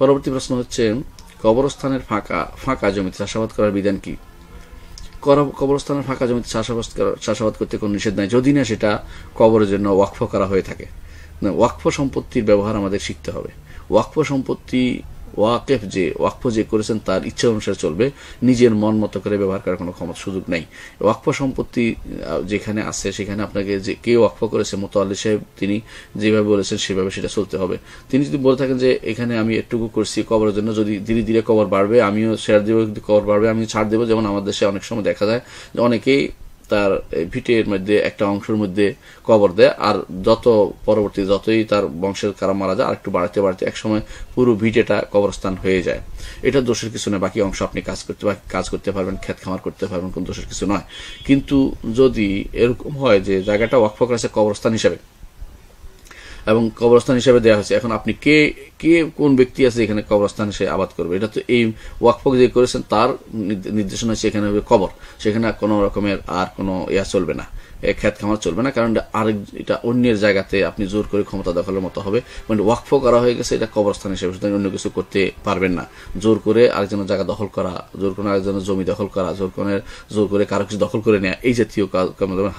পরবর্তী প্রশ্ন হচ্ছে কবরস্থানের ফাঁকা ফাঁকা জমিতে চাষাবাদ করার বিধান কি কবরস্থানের ফাঁকা জমিতে চাষাবাদ চাষাবাদ করতে কোনো নিষেধ নাই যদি না সেটা কবরের জন্য ওয়াকফ করা হয়ে থাকে ওয়াকফ সম্পত্তির ব্যবহার আমাদের শিখতে হবে ওয়াকফ সম্পত্তি ওয়াকেফ যে ওয়াকফ যে করেছেন তার ইচ্ছা অনুসারে চলবে নিজের মন মতো করে ব্যবহার করার কোনো ক্ষমতা সুযোগ নেই ওয়াকফ সম্পত্তি যেখানে আছে সেখানে আপনাকে যে কে ওয়াকফ করেছে মোতাল্লি সাহেব তিনি যেভাবে বলেছেন সেভাবে সেটা চলতে হবে তিনি যদি বলে থাকেন যে এখানে আমি এটুকু করছি কবরের জন্য যদি ধীরে ধীরে কবর বাড়বে আমিও শেয়ার দেবো কবর বাড়বে আমি ছাড় দেবো যেমন আমাদের দেশে অনেক সময় দেখা যায় যে অনেকেই তার ভিটের মধ্যে একটা অংশের মধ্যে কবর দেয় আর যত পরবর্তী যতই তার বংশের কারা মারা যায় আর একটু বাড়তে বাড়তে একসময় পুরো ভিটেটা কবরস্থান হয়ে যায় এটা দোষের কিছু নয় বাকি অংশ আপনি কাজ করতে কাজ করতে পারবেন খেত খামার করতে পারবেন কোনো দোষের কিছু নয় কিন্তু যদি এরকম হয় যে জায়গাটা ওয়াকফ আছে কবরস্থান হিসাবে এবং কবরস্থান হিসেবে দেওয়া হয়েছে এখন আপনি কে কে কোন ব্যক্তি আছে এখানে কবরস্থান সে আবাদ করবে এটা তো এই ওয়াকফক যে করেছেন তার নির্দেশনা সেখানে হবে কবর সেখানে কোনো রকমের আর কোনো ইয়া চলবে না খ্যাত খামার চলবে না কারণ আরেক এটা অন্যের জায়গাতে আপনি জোর করে ক্ষমতা দখলের মতো হবে মানে ওয়াকফ করা হয়ে গেছে এটা কবরস্থান হিসেবে সুতরাং অন্য কিছু করতে পারবেন না জোর করে আরেকজনের জায়গা দখল করা জোর করে আরেকজনের জমি দখল করা জোর করে জোর করে কারো কিছু দখল করে নেওয়া এই জাতীয়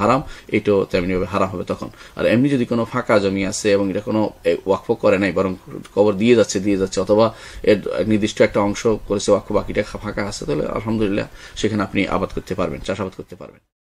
হারাম এটাও তেমনিভাবে হারাম হবে তখন আর এমনি যদি কোনো ফাঁকা জমি আছে এবং এটা কোনো ওয়াকফ করে নাই বরং কবর দিয়ে যাচ্ছে দিয়ে যাচ্ছে অথবা এর নির্দিষ্ট একটা অংশ করেছে ওয়াকফ বাকিটা ফাঁকা আছে তাহলে আলহামদুলিল্লাহ সেখানে আপনি আবাদ করতে পারবেন চাষাবাদ করতে পারবেন